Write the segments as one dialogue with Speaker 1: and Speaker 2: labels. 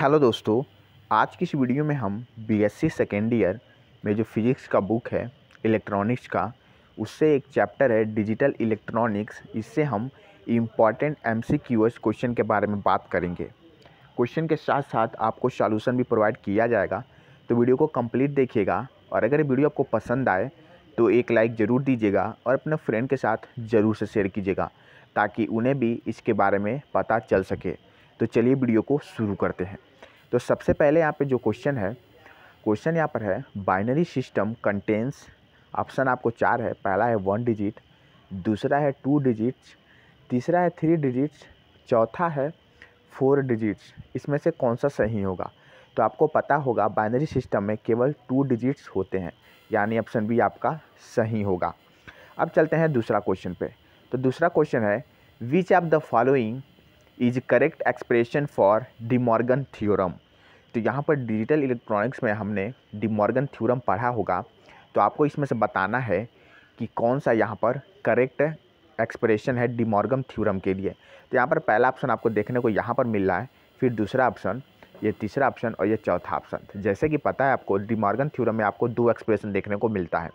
Speaker 1: hello दोस्तों आज की इस वीडियो में हम बीएससी सेकेंड ईयर में जो फिज़िक्स का बुक है इलेक्ट्रॉनिक्स का उससे एक चैप्टर है डिजिटल इलेक्ट्रॉनिक्स इससे हम इम्पॉर्टेंट एम सी क्वेश्चन के बारे में बात करेंगे क्वेश्चन के साथ साथ आपको सॉल्यूशन भी प्रोवाइड किया जाएगा तो वीडियो को कंप्लीट देखिएगा और अगर वीडियो आपको पसंद आए तो एक लाइक ज़रूर दीजिएगा और अपने फ्रेंड के साथ ज़रूर से शेयर कीजिएगा ताकि उन्हें भी इसके बारे में पता चल सके तो चलिए वीडियो को शुरू करते हैं तो सबसे पहले यहाँ पे जो क्वेश्चन है क्वेश्चन यहाँ पर है बाइनरी सिस्टम कंटेंस ऑप्शन आपको चार है पहला है वन डिजिट दूसरा है टू डिजिट्स तीसरा है थ्री डिजिट्स चौथा है फोर डिजिट्स इसमें से कौन सा सही होगा तो आपको पता होगा बाइनरी सिस्टम में केवल टू डिजिट्स होते हैं यानी ऑप्शन बी आपका सही होगा अब चलते हैं दूसरा क्वेश्चन पे तो दूसरा क्वेश्चन है which of the following is correct expression for De Morgan theorem तो यहाँ पर डिजिटल इलेक्ट्रॉनिक्स में हमने डिमॉर्गन थ्योरम पढ़ा होगा तो आपको इसमें से बताना है कि कौन सा यहाँ पर करेक्ट एक्सप्रेशन है डिमॉर्गन थ्योरम के लिए तो यहाँ पर पहला ऑप्शन आपको देखने को यहाँ पर मिल रहा है फिर दूसरा ऑप्शन ये तीसरा ऑप्शन और ये चौथा ऑप्शन जैसे कि पता है आपको डिमॉर्गन थ्योरम में आपको दो एक्सप्रेशन देखने को मिलता है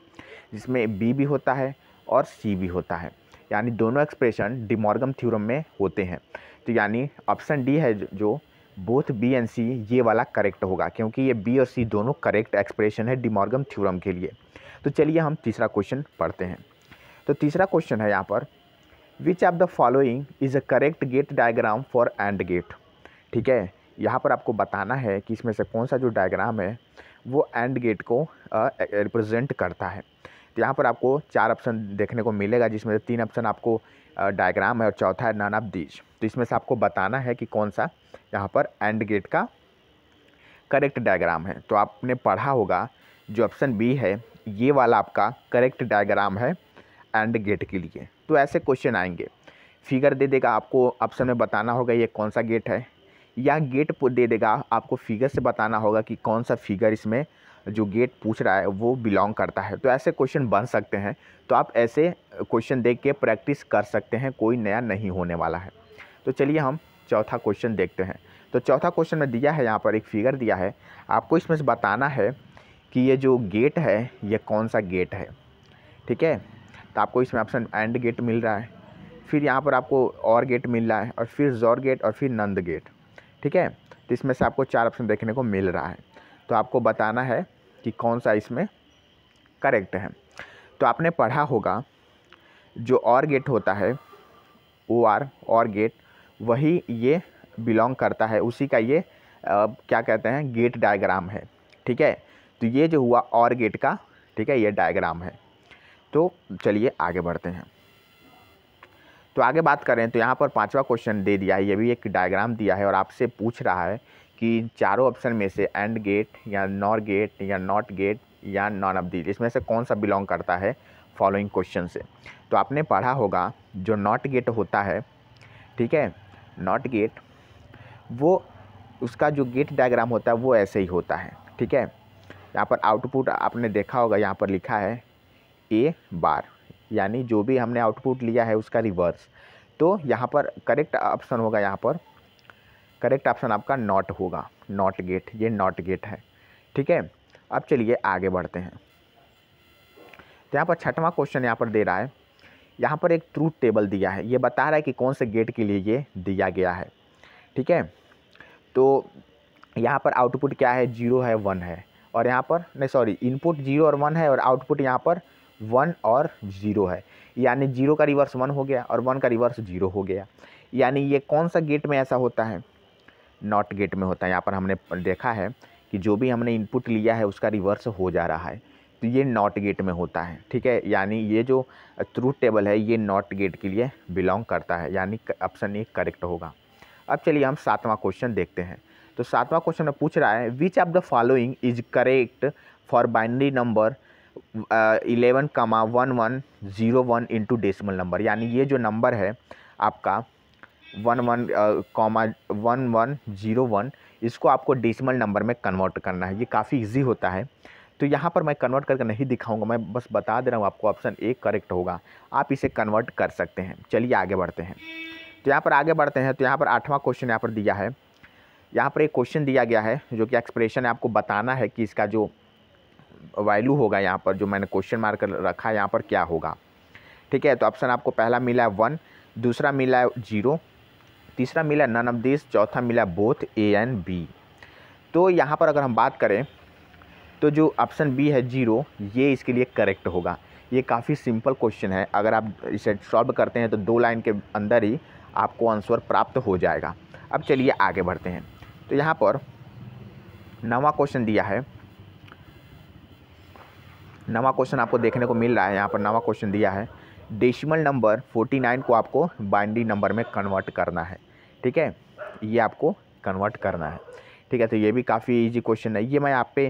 Speaker 1: जिसमें बी भी होता है और सी भी होता है यानी दोनों एक्सप्रेशन डिमॉर्गम थ्योरम में होते हैं तो यानी ऑप्शन डी है जो बोथ बी एंड सी ये वाला करेक्ट होगा क्योंकि ये बी और सी दोनों करेक्ट एक्सप्रेशन है डिमॉर्गम थ्योरम के लिए तो चलिए हम तीसरा क्वेश्चन पढ़ते हैं तो तीसरा क्वेश्चन है यहाँ पर which of the following is a correct gate diagram for and gate ठीक है यहाँ पर आपको बताना है कि इसमें से कौन सा जो डायग्राम है वो एंड गेट को रिप्रेजेंट करता है यहाँ पर आपको चार ऑप्शन देखने को मिलेगा जिसमें से तीन ऑप्शन आपको डायग्राम है और चौथा है नन ऑफ दीज तो इसमें से आपको बताना है कि कौन सा यहाँ पर एंड गेट का करेक्ट डायग्राम है तो आपने पढ़ा होगा जो ऑप्शन बी है ये वाला आपका करेक्ट डायग्राम है एंड गेट के लिए तो ऐसे क्वेश्चन आएंगे फिगर दे देगा आपको ऑप्शन में बताना होगा ये कौन सा गेट है या गेट दे देगा आपको फिगर से बताना होगा कि कौन सा फिगर इसमें जो गेट पूछ रहा है वो बिलोंग करता है तो ऐसे क्वेश्चन बन सकते हैं तो आप ऐसे क्वेश्चन देख के प्रैक्टिस कर सकते हैं कोई नया नहीं होने वाला है तो चलिए हम चौथा क्वेश्चन देखते हैं तो चौथा क्वेश्चन में दिया है यहाँ पर एक फिगर दिया है आपको इसमें से बताना है कि ये जो गेट है ये कौन सा गेट है ठीक है तो आपको इसमें ऑप्शन एंड गेट मिल रहा है फिर यहाँ पर आपको और गेट मिल रहा है और फिर जोर गेट और फिर नंद गेट ठीक है तो इसमें से आपको चार ऑप्शन देखने को मिल रहा है तो आपको बताना है कि कौन सा इसमें करेक्ट है तो आपने पढ़ा होगा जो और गेट होता है ओ आर और गेट वही ये बिलोंग करता है उसी का ये आ, क्या कहते हैं गेट डायग्राम है ठीक है तो ये जो हुआ और गेट का ठीक है ये डायग्राम है तो चलिए आगे बढ़ते हैं तो आगे बात करें तो यहाँ पर पांचवा क्वेश्चन दे दिया है ये भी एक डायग्राम दिया है और आपसे पूछ रहा है कि चारों ऑप्शन में से एंड गेट या नॉर गेट या नॉट गेट या नॉन अब्दील इसमें से कौन सा बिलोंग करता है फॉलोइंग क्वेश्चन से तो आपने पढ़ा होगा जो नॉट गेट होता है ठीक है नॉट गेट वो उसका जो गेट डायग्राम होता है वो ऐसे ही होता है ठीक है यहाँ पर आउटपुट आपने देखा होगा यहाँ पर लिखा है ए बार यानी जो भी हमने आउटपुट लिया है उसका रिवर्स तो यहाँ पर करेक्ट ऑप्शन होगा यहाँ पर करेक्ट ऑप्शन आपका नॉट होगा नॉट गेट ये नॉट गेट है ठीक है अब चलिए आगे बढ़ते हैं तो यहाँ पर छठवां क्वेश्चन यहाँ पर दे रहा है यहाँ पर एक ट्रूथ टेबल दिया है ये बता रहा है कि कौन से गेट के लिए ये दिया गया है ठीक है तो यहाँ पर आउटपुट क्या है जीरो है वन है और यहाँ पर नहीं सॉरी इनपुट जीरो और वन है और आउटपुट यहाँ पर वन और ज़ीरो है यानी जीरो का रिवर्स वन हो गया और वन का रिवर्स जीरो हो गया यानी ये कौन सा गेट में ऐसा होता है नॉट गेट में होता है यहाँ पर हमने देखा है कि जो भी हमने इनपुट लिया है उसका रिवर्स हो जा रहा है तो ये नॉट गेट में होता है ठीक है यानी ये जो थ्रू टेबल है ये नॉट गेट के लिए बिलोंग करता है यानी ऑप्शन ए करेक्ट होगा अब चलिए हम सातवां क्वेश्चन देखते हैं तो सातवां क्वेश्चन में पूछ रहा है which of the following is correct for binary number eleven comma one one zero one into decimal number यानी ये जो नंबर है आपका one one comma one one zero one इसको आपको डेसिमल नंबर में कन्वर्ट करना है ये काफ़ी इजी होता है तो यहाँ पर मैं कन्वर्ट करके नहीं दिखाऊंगा मैं बस बता दे रहा हूँ आपको ऑप्शन ए करेक्ट होगा आप इसे कन्वर्ट कर सकते हैं चलिए आगे बढ़ते हैं तो यहाँ पर आगे बढ़ते हैं तो यहाँ पर आठवां क्वेश्चन यहाँ पर दिया है यहाँ पर एक क्वेश्चन दिया गया है जो कि एक्सप्रेशन है आपको बताना है कि इसका जो वैल्यू होगा यहाँ पर जो मैंने क्वेश्चन मार्क रखा है यहाँ पर क्या होगा ठीक है तो ऑप्शन आपको पहला मिला है वन दूसरा मिला है जीरो तीसरा मिला नन ऑफ दिस चौथा मिला बोथ ए एंड बी तो यहाँ पर अगर हम बात करें तो जो ऑप्शन बी है जीरो ये इसके लिए करेक्ट होगा ये काफ़ी सिंपल क्वेश्चन है अगर आप इसे सॉल्व करते हैं तो दो लाइन के अंदर ही आपको आंसर प्राप्त हो जाएगा अब चलिए आगे बढ़ते हैं तो यहाँ पर नवा क्वेश्चन दिया है नवा क्वेश्चन आपको देखने को मिल रहा है यहाँ पर नवा क्वेश्चन दिया है डेसिमल नंबर 49 को आपको बाइनरी नंबर में कन्वर्ट करना है ठीक है ये आपको कन्वर्ट करना है ठीक है तो ये भी काफ़ी इजी क्वेश्चन है ये मैं आप पे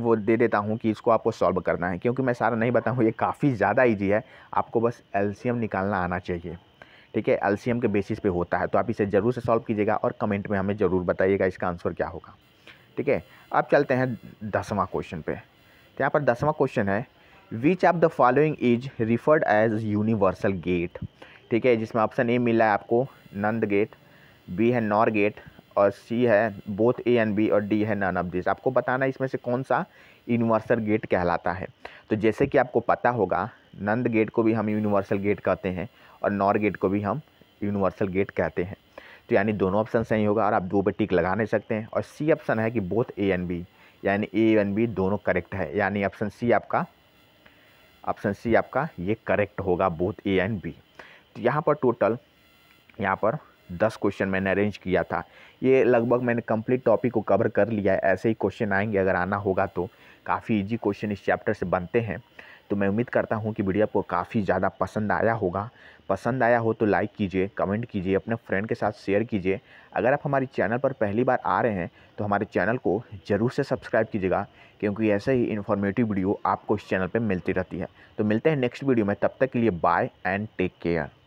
Speaker 1: वो दे देता हूँ कि इसको आपको सॉल्व करना है क्योंकि मैं सारा नहीं बताऊँ ये काफ़ी ज़्यादा ईजी है आपको बस एलसीएम निकालना आना चाहिए ठीक है एलसीएम के बेसिस पर होता है तो आप इसे ज़रूर से सॉल्व कीजिएगा और कमेंट में हमें ज़रूर बताइएगा इसका आंसर क्या होगा ठीक है अब चलते हैं दसवां क्वेश्चन पे तो यहाँ पर दसवां क्वेश्चन है which of the following is referred as universal gate ठीक है जिसमें ऑप्शन ए मिला है आपको नंद गेट बी है नॉर गेट और सी है बोथ ए एंड बी और डी है नन ऑफ दिस आपको बताना है इसमें से कौन सा यूनिवर्सल गेट कहलाता है तो जैसे कि आपको पता होगा नंद गेट को भी हम यूनिवर्सल गेट कहते हैं और नॉर गेट को भी हम यूनिवर्सल गेट कहते हैं तो यानी दोनों ऑप्शन सही होगा और आप दो पर टिक लगा नहीं सकते हैं और सी ऑप्शन है कि बोथ ए एंड बी यानी ए एंड बी दोनों करेक्ट है यानी ऑप्शन सी आपका ऑप्शन सी आपका ये करेक्ट होगा बोथ ए एंड बी तो यहाँ पर टोटल यहाँ पर दस क्वेश्चन मैंने अरेंज किया था ये लगभग मैंने कंप्लीट टॉपिक को कवर कर लिया है ऐसे ही क्वेश्चन आएंगे अगर आना होगा तो काफ़ी इजी क्वेश्चन इस चैप्टर से बनते हैं तो मैं उम्मीद करता हूँ कि वीडियो आपको काफ़ी ज़्यादा पसंद आया होगा पसंद आया हो तो लाइक कीजिए कमेंट कीजिए अपने फ्रेंड के साथ शेयर कीजिए अगर आप हमारे चैनल पर पहली बार आ रहे हैं तो हमारे चैनल को ज़रूर से सब्सक्राइब कीजिएगा क्योंकि ऐसे ही इन्फॉर्मेटिव वीडियो आपको इस चैनल पर मिलती रहती है तो मिलते हैं नेक्स्ट वीडियो में तब तक के लिए बाय एंड टेक केयर